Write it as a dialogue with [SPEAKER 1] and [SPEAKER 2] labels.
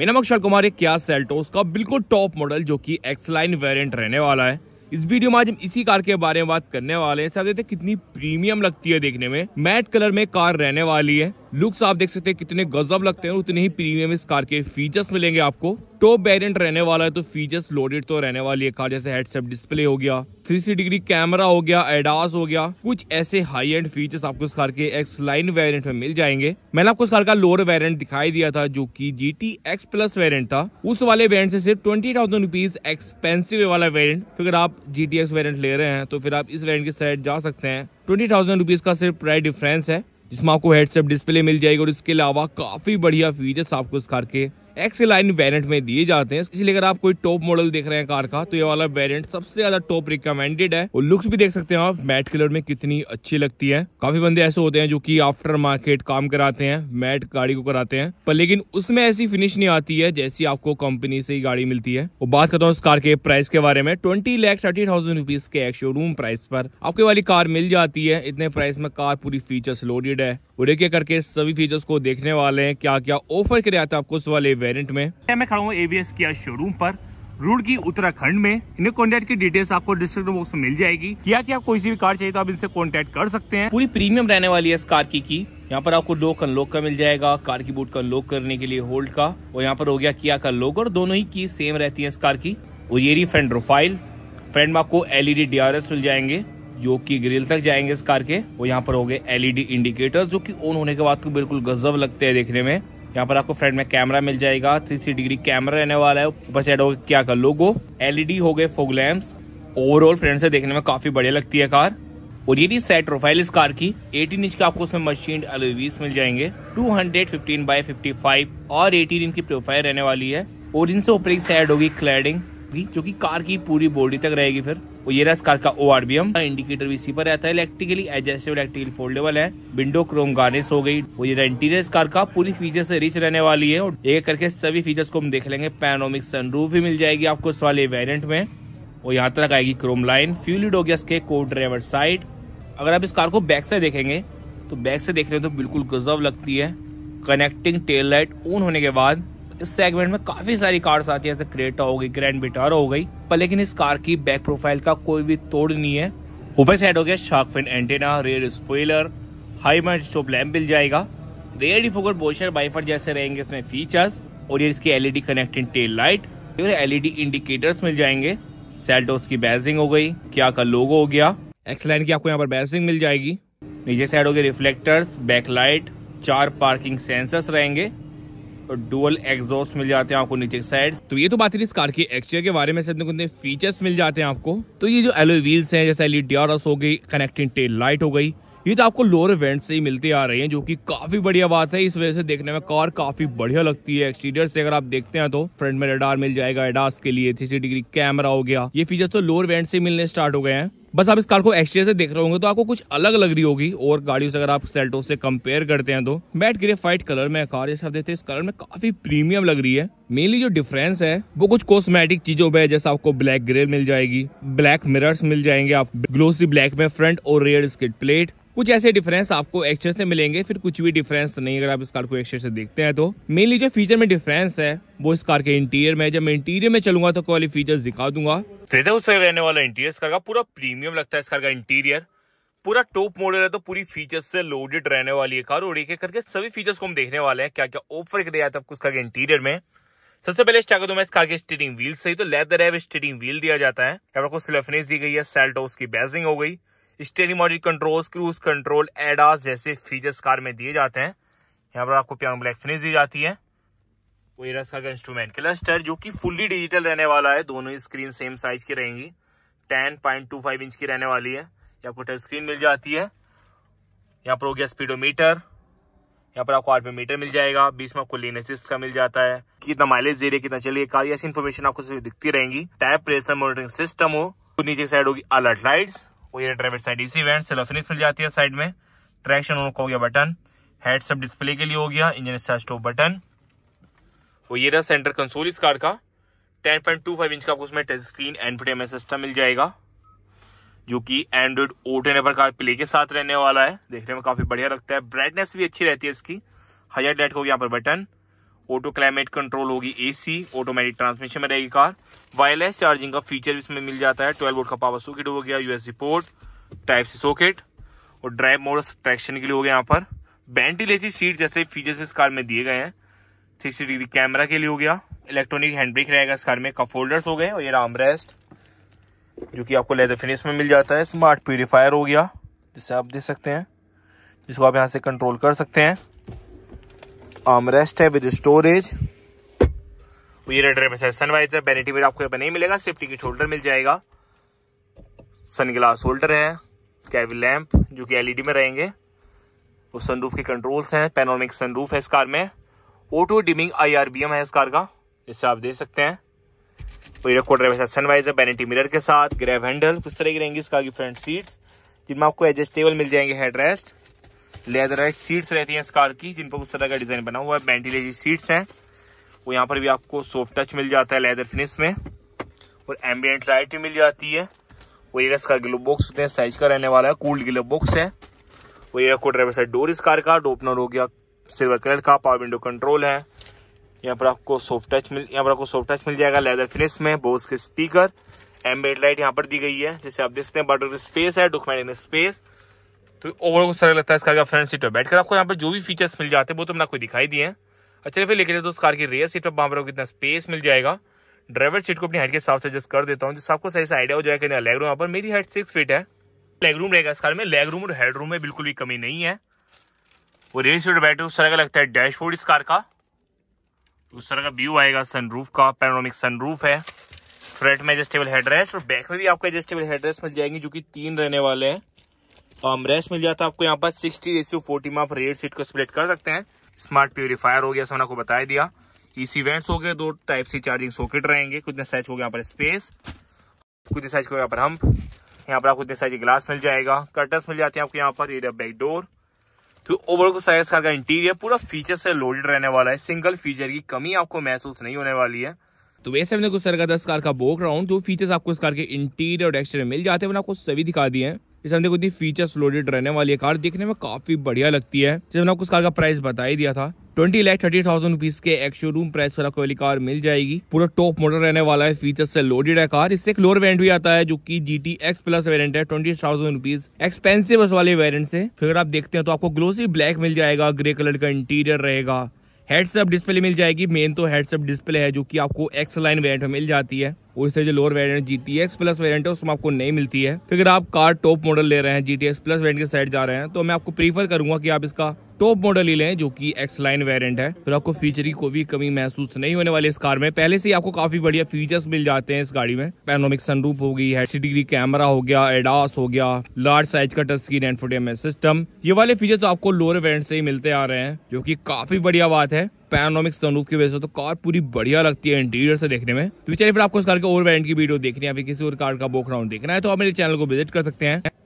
[SPEAKER 1] मेरा अक्षर कुमार एक क्या सेल्टोस का बिल्कुल टॉप मॉडल जो कि लाइन वेरियंट रहने वाला है इस वीडियो में आज हम इसी कार के बारे में बात करने वाले हैं साथ कितनी प्रीमियम लगती है देखने में मैट कलर में कार रहने वाली है लुक्स आप देख सकते हैं कितने गजब लगते हैं उतने ही प्रीमियम इस कार के फीचर्स मिलेंगे आपको टॉप वेरियंट रहने वाला है तो फीचर्स लोडेड तो रहने वाली है कार जैसे हेडसेप डिस्प्ले हो गया 360 डिग्री कैमरा हो गया एडास हो गया कुछ ऐसे हाई एंड फीचर्स आपको इस कार के एक्स लाइन वेरियंट में मिल जाएंगे मैंने आपको इस कार का लोअर वेरियंट दिखाई दिया था जो की G T X plus variant था उस वाले वेरियंट से सिर्फ ट्वेंटी थाउजेंड रुपीज एक्सपेंसिव वाला वेरियंट तो अगर आप जी टी एक्स वेरियंट ले रहे हैं तो फिर आप इस वेरियंट के साइड जा सकते हैं ट्वेंटी थाउजेंड रुपीज का सिर्फ प्राइस डिफरेंस है जिसमें आपको हेडसेप डिस्प्ले मिल जाएगी और इसके अलावा काफ़ी बढ़िया फीचर्स आपको इस कार के एक्स लाइन वेरियंट में दिए जाते हैं इसलिए अगर आप कोई टॉप मॉडल देख रहे हैं कार का तो ये वाला वेरियंट सबसे ज्यादा टॉप रिकमेंडेड है और लुक्स भी देख सकते हैं आप मैट कलर में कितनी अच्छी लगती है काफी बंदे ऐसे होते हैं जो की आफ्टर मार्केट काम कराते हैं मैट गाड़ी को कराते हैं पर लेकिन उसमें ऐसी फिनिश नहीं आती है जैसी आपको कंपनी से ही गाड़ी मिलती है और बात करता हूँ उस कार के प्राइस के बारे में twenty lakh thirty thousand rupees के शोरूम प्राइस पर आपके वाली कार मिल जाती है इतने प्राइस में कार पूरी फीचर्स लोडेड है और एक करके सभी फीचर्स को देखने वाले हैं क्या क्या ऑफर किया था आपको उस वाले वेरिएंट में मैं खड़ा हूँ एवीएस किया शोरूम पर रुड़की उत्तराखंड में इन्हें कॉन्टेक्ट की डिटेल्स आपको डिस्क्रिप्शन बॉक्स में मिल जाएगी क्या कि कोई सी भी कार चाहिए तो आप इनसे कॉन्टेक्ट कर सकते हैं पूरी प्रीमियम रहने वाली है इस कार की की यहाँ पर आपको लोक अनलॉक का मिल जाएगा कार की बूट का लोक करने के लिए होल्ड का और यहाँ पर हो गया किया का लोक और दोनों ही की सेम रहती है इस कार की और ये रही फ्रंट प्रोफाइल फ्रंट में आपको एलईडी डीआरएस e मिल जाएंगे जो की ग्रिल तक जाएंगे इस कार के और यहाँ पर हो गए एलईडी इंडिकेटर e जो की ऑन होने के बाद तो बिल्कुल गजब लगते हैं देखने में यहाँ पर आपको फ्रंट में कैमरा मिल जाएगा थ्री थ्री डिग्री कैमरा रहने वाला है ऊपर से हो क्या कर लोगो एलईडी e हो गए फोग लैम्प ओवरऑल फ्रेंड से देखने में काफी बढ़िया लगती है कार और ये थी सेट प्रोफाइल इस कार की 18 इंच का आपको उसमें मशीन अलवीस e मिल जाएंगे 215 बाय फिफ्टी और 18 इंच की प्रोफाइल रहने वाली है और इनसे ऊपर एक सेट होगी क्लैडिंग जो कि कार की पूरी बॉडी तक रहेगी फिर और ये रहा इस कार का ओ इंडिकेटर भी इसी पर रहता है इलेक्ट्रिकली एडजस्टेबल इलेक्ट्रिकली फोल्डेबल है विंडो क्रोम गार्निश हो गई और ये इंटीरियर इस कार का पूरी फीचर से रिच रहने वाली है और एक करके सभी फीचर्स को हम देख लेंगे पैनोमिक सनरूफ भी मिल जाएगी आपको इस वाले वेरियंट में और यहाँ तक आएगी क्रोम लाइन फ्यूलिड हो गया इसके को ड्राइवर साइड अगर आप इस कार को बैक से देखेंगे तो बैक से देख रहे हो तो बिल्कुल गजब लगती है कनेक्टिंग टेल लाइट ऑन होने के बाद इस सेगमेंट में काफ़ी सारी कार्स आती है जैसे क्रेटा हो गई ग्रैंड बिटारा हो गई पर लेकिन इस कार की बैक प्रोफाइल का कोई भी तोड़ नहीं है ऊपर साइड हो गया shark fin antenna rear spoiler high mount stop lamp मिल जाएगा रेयर डिफोगर बोशर बाइपर जैसे रहेंगे इसमें फीचर्स और ये इसकी LED connecting tail light LED indicators मिल जाएंगे सेल्टोस की बैजिंग हो गई क्या का लोगो हो गया एक्सलाइन की आपको यहाँ पर बैजिंग मिल जाएगी नीचे साइड हो गए रिफ्लेक्टर्स बैकलाइट चार पार्किंग सेंसर्स रहेंगे डुअल एग्जॉस्ट मिल जाते हैं आपको नीचे साइड तो ये तो बात रही इस कार की एक्सटीरियर के बारे में इतने फीचर्स मिल जाते हैं आपको तो ये जो एलो व्हील्स हैं जैसे एलई डी हो गई कनेक्टिंग टेल लाइट हो गई ये तो आपको लोअर इवेंट से ही मिलते आ रहे हैं जो कि काफी बढ़िया बात है इस वजह से देखने में कार काफी बढ़िया लगती है एक्सटीरियर से अगर आप देखते हैं तो फ्रंट में रडार मिल जाएगा एडास के लिए थ्री डिग्री कैमरा हो गया ये फीचर तो लोअर इवेंट से मिलने स्टार्ट हो गए हैं बस आप इस कार को एक्सटीरियर से देख रहे होंगे तो आपको कुछ अलग लग रही होगी और गाड़ियों से अगर आप सेल्टो से कंपेयर करते हैं तो मैट ग्रे फाइट कलर में कार जैसे आप देखते हैं इस कलर में काफी प्रीमियम लग रही है मेनली जो डिफरेंस है वो कुछ कॉस्मेटिक चीजों पे जैसे आपको ब्लैक ग्रे मिल जाएगी ब्लैक मिरर्स मिल जाएंगे आप ग्लोसी ब्लैक में फ्रंट और रेयर स्किट प्लेट कुछ ऐसे डिफरेंस आपको एक्चर से मिलेंगे फिर कुछ भी डिफरेंस नहीं अगर आप इस कार को एक्चर से देखते हैं तो मेनली जो फीचर में डिफरेंस है वो इस कार के इंटीरियर में जब मैं इंटीरियर में चलूंगा तो वाले फीचर दिखा दूंगा रहने वाला इंटीरियर इस कार का पूरा प्रीमियम लगता है इस कार का इंटीरियर पूरा टॉप मॉडल है तो पूरी फीचर्स से लोडेड रहने वाली है कार और एक एक करके सभी फीचर्स को हम देखने वाले हैं क्या क्या ऑफर कर दिया था आपको इंटीरियर में सबसे पहले स्टार्ट करूँ मैं इस कार के स्टीयरिंग व्हील से ही तो लेदर है स्टीयरिंग व्हील दिया जाता है आपको स्लफनेस दी गई है सेल्टोस की बैजिंग हो गई steering model control cruise control ADAS जैसे फीचर्स कार में दिए जाते हैं यहाँ पर आपको प्यांग ब्लैक फिनिश दी जाती है वेरस का इंस्ट्रूमेंट क्लस्टर जो कि फुल्ली डिजिटल रहने वाला है दोनों ही स्क्रीन सेम साइज की रहेंगी ten point two five inch की रहने वाली है यहाँ पर टच स्क्रीन मिल जाती है यहाँ पर हो गया स्पीडोमीटर यहाँ पर आपको मीटर मिल जाएगा बीच में आपको लेन असिस्ट का मिल जाता है कितना माइलेज दे रही है कितना चलिए कार ऐसी इन्फॉर्मेशन आपको दिखती रहेंगी टैप प्रेशर मॉनिटरिंग सिस्टम हो नीचे साइड होगी अलर्ट लाइट्स वो ये ड्राइवर साइड इसी वेंट से लफनिक्स मिल जाती है साइड में ट्रैक्शन ऑन हो गया बटन हेड सब डिस्प्ले के लिए हो गया इंजन स्टार्ट स्टॉप बटन वो ये रहा सेंटर कंसोल इस कार का 10.25 इंच का उसमें टच स्क्रीन एंड सिस्टम मिल जाएगा जो कि Android auto enable car play के साथ रहने वाला है देखने में काफी बढ़िया लगता है ब्राइटनेस भी अच्छी रहती है इसकी हजार डेट हो गया यहाँ पर बटन ऑटो क्लाइमेट कंट्रोल होगी एसी ऑटोमेटिक ट्रांसमिशन में रहेगी कार वायरलेस चार्जिंग का फीचर इसमें मिल जाता है ट्वेल्व वोट का पावर सॉकेट हो गया USB port type C socket और ड्राइव मोड ट्रैक्शन के लिए हो गया यहाँ पर वेंटिलेटेड सीट जैसे फीचर्स इस कार में दिए गए हैं सिक्सटी डिग्री कैमरा के लिए हो गया इलेक्ट्रॉनिक हैंड ब्रेक रहेगा इस कार में कप होल्डर्स हो गए और ये राम रेस्ट जो कि आपको लेदर फिनिश में मिल जाता है स्मार्ट प्यूरिफायर हो गया जिसे आप देख सकते हैं जिसको आप यहाँ से कंट्रोल कर सकते हैं आर्मरेस्ट um, है विद स्टोरेज सनवाइजर बेनिटी आपको यहाँ पर नहीं मिलेगा सेफ्टी टिकट होल्डर मिल जाएगा सन ग्लास होल्डर है कैब लैम्प जो कि एलईडी में रहेंगे और सनरूफ के कंट्रोल्स हैं पेनोमिक सनरूफ है इस कार में ऑटो डिमिंग आईआरबीएम है इस कार का जिससे आप देख सकते हैं सनवाइजर बेनिटी मिरर के साथ ग्रेव हैंडल किस तरह की रहेंगी इस कार की फ्रंट सीट जिनमें आपको एडजस्टेबल मिल जाएंगे हेडरेस्ट लेदर है सीट्स रहती हैं इस कार की जिन पर उस तरह का डिजाइन बना हुआ है वेंटिलेटेड सीट्स हैं और यहाँ पर भी आपको सॉफ्ट टच मिल जाता है लेदर फिनिश में और एम्बियंट लाइट भी मिल जाती है वो ये इसका ग्लब बॉक्स हैं साइज का रहने वाला है कूल्ड ग्लब बॉक्स है और ये आपको ड्राइवर साइड डोर इस कार का डोपनर हो गया सिल्वर कलर का पावर विंडो कंट्रोल है यहाँ पर आपको सॉफ्ट टच मिल यहाँ पर आपको सॉफ्ट टच मिल जाएगा लेदर फिनिश में बोस के स्पीकर एम्बेड लाइट यहाँ पर दी गई है जैसे आप देख सकते हैं बटर स्पेस है डुकमेंट स्पेस तो ओवर को लगता है इस कार का फ्रंट सीट पर बैठकर आपको यहाँ पर जो भी फीचर्स मिल जाते हैं वो तो मैंने आपको दिखाई दिए हैं अच्छा फिर लेके तो उस कार की रेयर सीट पर वहाँ पर कितना स्पेस मिल जाएगा ड्राइवर सीट को अपनी हाइट के हिसाब से एडजस्ट कर देता हूँ जिससे आपको सही से आइडिया हो जाएगा कहीं लेग रूम यहाँ पर मेरी हाइट सिक्स फीट है लेग रूम रहेगा इस कार में लेग रूम और हेड रूम में बिल्कुल भी कमी नहीं है वो रेयर सीट पर बैठे उस तरह का लगता है डैशबोर्ड इस कार का उस तरह का व्यू आएगा सनरूफ का पैनोमिक सनरूफ है फ्रंट में एडजस्टेबल हेडरेस्ट और बैक में भी आपको एडजस्टेबल हेडरेस्ट मिल जाएंगे जो कि तीन रहने वाले हैं रेस्ट um, मिल जाता है आपको यहाँ पर सिक्सटी रेसियो फोर्टी में आप रेड सीट को स्प्लेट कर सकते हैं स्मार्ट प्योरीफायर हो गया सब आपको बता दिया ईसी वेंट्स हो गए दो टाइप सी चार्जिंग सॉकेट रहेंगे कुछ साइज हो गया यहाँ पर स्पेस कुछ साइज को यहाँ पर हम्प यहाँ पर आपको इतने साइज ग्लास मिल जाएगा कर्टन्स मिल जाते हैं आपको यहाँ पर एरिया बैक डोर तो ओवर को साइज का इंटीरियर पूरा फीचर से लोडेड रहने वाला है सिंगल फीचर की कमी आपको महसूस नहीं होने वाली है तो वैसे हमने कुछ सर का दस कार का बोक रहा हूँ जो फीचर्स आपको इस कार के इंटीरियर और एक्सटीरियर मिल जाते हैं मैंने आपको सभी दिखा दिए हैं इसमें देखो इतनी फीचर्स लोडेड रहने वाली है कार देखने में काफी बढ़िया लगती है जैसे मैंने आपको उस कार का प्राइस बता ही दिया था twenty lakh thirty thousand rupees के एक शोरूम प्राइस वाला कोई कार मिल जाएगी पूरा टॉप मॉडल रहने वाला है फीचर्स से लोडेड है कार इससे एक लोअर वेरियंट भी आता है जो कि G T X plus variant है ट्वेंटी थाउजेंड रुपीज एक्सपेंसिव वाले वेरियंट से फिर अगर आप देखते हैं तो आपको ग्लोसी ब्लैक मिल जाएगा ग्रे कलर का इंटीरियर रहेगा हेडसअप डिस्प्ले मिल जाएगी मेन तो हेडसअप डिस्प्ले है जो कि आपको एक्स लाइन वेरियंट में मिल जाती है उससे जो lower variant G T X plus variant है उसमें आपको नहीं मिलती है फिर अगर आप कार टॉप मॉडल ले रहे हैं G T X plus variant के साइड जा रहे हैं तो मैं आपको प्रीफर करूंगा कि आप इसका टॉप मॉडल ही लें जो कि एक्स लाइन वेरियंट है फिर आपको फीचर की कोई भी कमी महसूस नहीं होने वाली इस कार में पहले से ही आपको काफी बढ़िया फीचर्स मिल जाते हैं इस गाड़ी में पैनोमिक गई है हेड डिग्री कैमरा हो गया एडास हो गया लार्ज साइज का टच स्क्रीन एंड सिस्टम ये वाले फीचर तो आपको लोअर वेरियंट से ही मिलते आ रहे हैं जो की काफी बढ़िया बात है पैनोमिक सनरूफ की वजह से तो कार पूरी बढ़िया लगती है इंटीरियर से देखने में तो चलिए फिर आपको इस कार के और वेरियंट की वीडियो देखनी है या फिर किसी और कार का बोक राउंड देखना है तो आप मेरे चैनल को विजिट कर सकते हैं